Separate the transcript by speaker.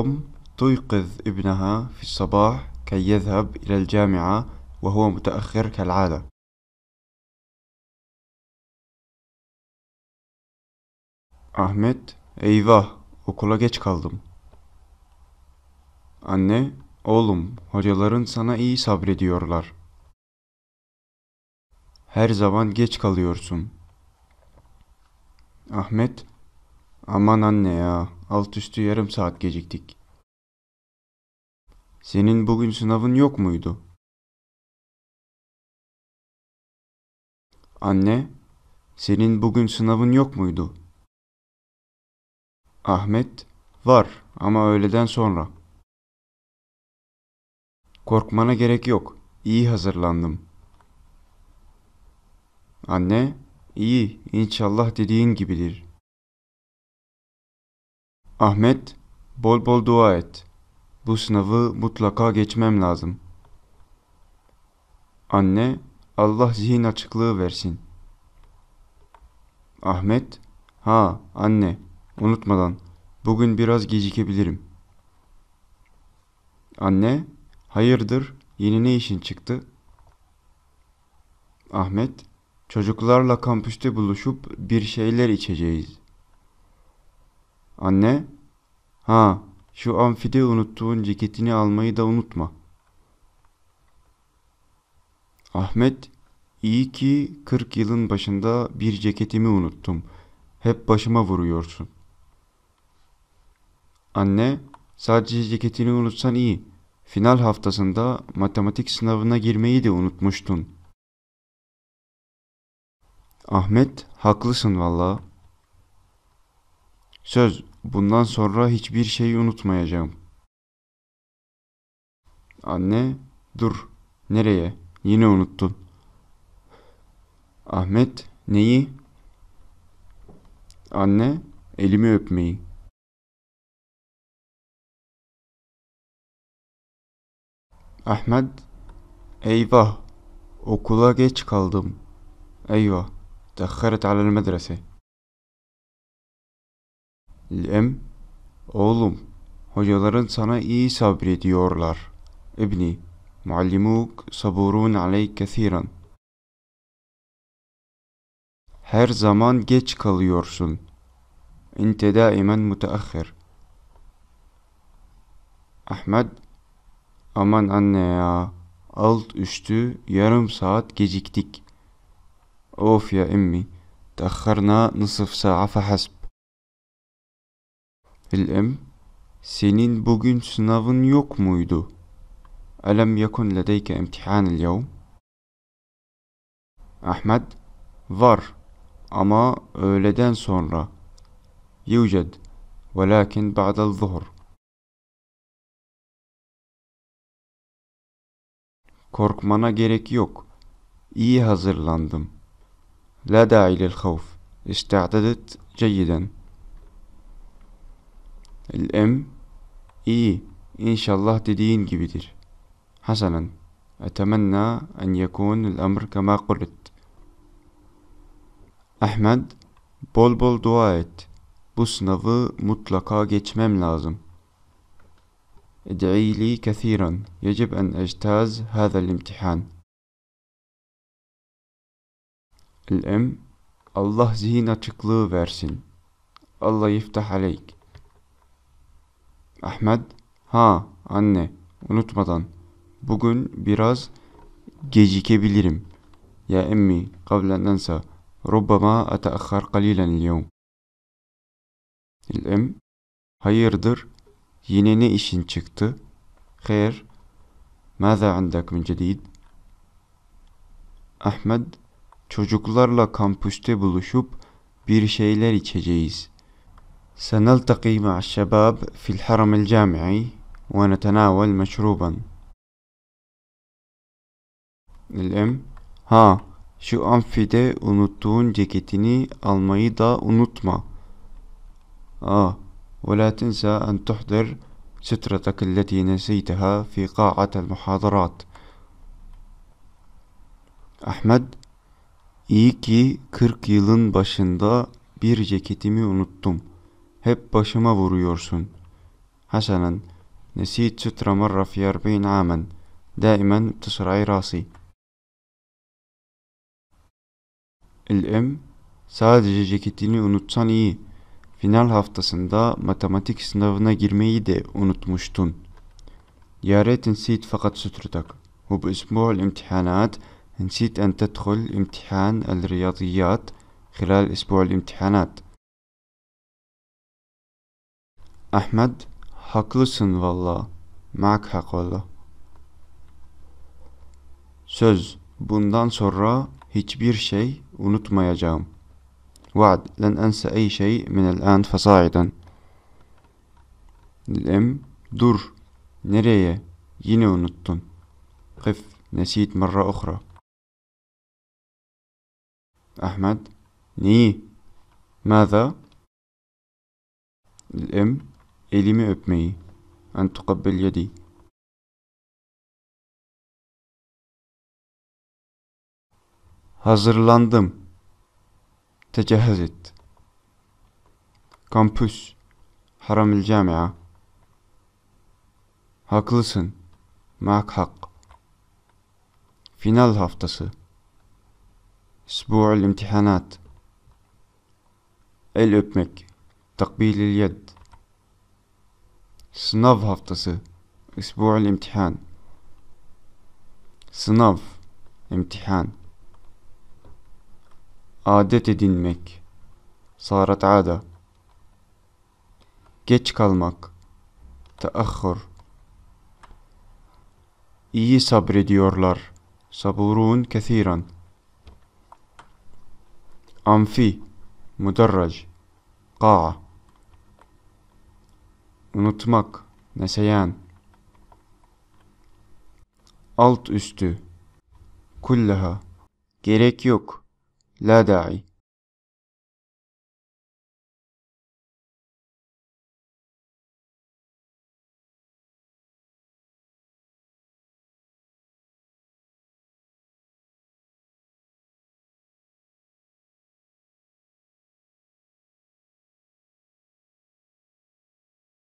Speaker 1: أم تيقظ ابنها في الصباح كي يذهب إلى الجامعة وهو متأخر كالعادة
Speaker 2: Ahmet,
Speaker 1: eyvah, okula geç kaldım. Anne, oğlum, hocaların sana iyi sabrediyorlar. Her zaman geç kalıyorsun. Ahmet, Aman anne ya, alt üstü yarım saat geciktik.
Speaker 2: Senin bugün sınavın yok muydu?
Speaker 1: Anne, senin bugün sınavın yok muydu? Ahmet, var ama öğleden sonra. Korkmana gerek yok. iyi hazırlandım. Anne, iyi. inşallah dediğin gibidir. Ahmet, bol bol dua et. Bu sınavı mutlaka geçmem lazım. Anne, Allah zihin açıklığı versin. Ahmet, ha anne, unutmadan bugün biraz gecikebilirim. Anne, hayırdır, yeni ne işin çıktı? Ahmet, çocuklarla kampüste buluşup bir şeyler içeceğiz. Anne. Ha, şu amfide unuttuğun ceketini almayı da unutma. Ahmet, iyi ki 40 yılın başında bir ceketimi unuttum. Hep başıma vuruyorsun. Anne, sadece ceketini unutsan iyi. Final haftasında matematik sınavına girmeyi de unutmuştun. Ahmet, haklısın vallahi. Söz, Bundan sonra hiçbir şeyi unutmayacağım. Anne, dur. Nereye? Yine unuttun. Ahmet, neyi? Anne, elimi öpmeyi. Ahmet, eyvah, okula geç kaldım. Eyvah, tehheret alel medrese.'' Lem, oğlum, hocaların sana iyi sabrediyorlar. İbni, muallimuk saburun aleyk kethiren. Her zaman geç kalıyorsun. İnte daimen müteahhir. Ahmet, aman anne ya, alt üstü yarım saat geciktik. Of ya emmi, تأخرنا نصف ساعة فحسب Bil'im, senin bugün sınavın yok muydu? Alam, yakun ledeyke imtihanil yevm? Ahmet, var ama öğleden sonra. Yüced, velakin ba'del zuhur. Korkmana gerek yok. İyi hazırlandım. La da'i lil havf. İste'adedet ceyyiden.'' الام اي ان شاء الله تدين كبدر حسنا اتمنى ان يكون الامر كما قلت احمد بول بول دوايت ات بو سنفي مطلقا geçmem لازم ادعي لي كثيرا يجب ان اجتاز هذا الامتحان الام الله زين açıklığı versin الله يفتح عليك Ahmet, ha anne unutmadan bugün biraz gecikebilirim. Ya emmi, قبل أن أنسى ربما أتأخر قليلا اليوم. الأم hayırdır yine ne işin çıktı? Hayır, ماذا عندك من جديد؟ Ahmet çocuklarla kampüste buluşup bir şeyler içeceğiz. سنلتقي مع الشباب في الحرم الجامعي ونتناول مشروبا الام ها şu amfide unuttuğun ceketini almayı da unutma. A, ولا تنسى أن تحضر سترتك التي نسيتها في قاعة المحاضرات. أحمد. iyi ki 40 yılın başında bir ceketimi unuttum. Hep başıma vuruyorsun. حسنا نسيت سترة مرة في أربعين عاما دائما تصرعي راسي الام sadece ceketini unutsan iyi. Final haftasında matematik sınavına girmeyi de unutmuştun. يا ريت نسيت فقط سترتك وبأسبوع الامتحانات نسيت أن تدخل امتحان الرياضيات خلال أسبوع الامتحانات أحمد Haklısın valla. Mak hak valla. Söz. Bundan sonra hiçbir şey unutmayacağım. Vaad. Len ense ey şey minel an fasaiden. Lem. Dur. Nereye? Yine unuttun. Kif. Nesit marra uhra. Ahmet. Niye? ماذا؟ الأم elimi öpmeyi, en tukabbel yedi. Hazırlandım. Tecehhez et. Kampüs. Haramül camia. Haklısın. Mak hak. Final haftası. Esbu'ul imtihanat. El öpmek. Takbilil yed. Sınav haftası. İsbu'ul imtihan. Sınav. imtihan. Adet edinmek. Sarat ada. Geç kalmak. Teahhur. İyi sabrediyorlar. Saburun kethiran. Amfi. Mudarraj. Qaa unutmak, neseyen. Alt üstü, kullaha, gerek yok,
Speaker 2: la da'i.